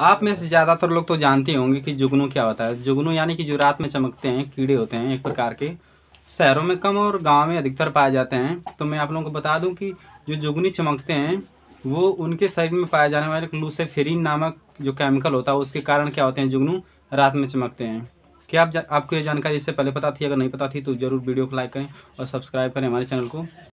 आप में से ज़्यादातर लोग तो जानते होंगे कि जुगनू क्या होता है जुगनू यानी कि जो रात में चमकते हैं कीड़े होते हैं एक प्रकार के शहरों में कम और गांव में अधिकतर पाए जाते हैं तो मैं आप लोगों को बता दूं कि जो जुगनी चमकते हैं वो उनके शरीर में पाए जाने वाले लूसेफेरिन नामक जो केमिकल होता है उसके कारण क्या होते हैं जुगनू रात में चमकते हैं क्या आप आपको ये जानकारी इससे पहले पता थी अगर नहीं पता थी तो ज़रूर वीडियो को लाइक करें और सब्सक्राइब करें हमारे चैनल को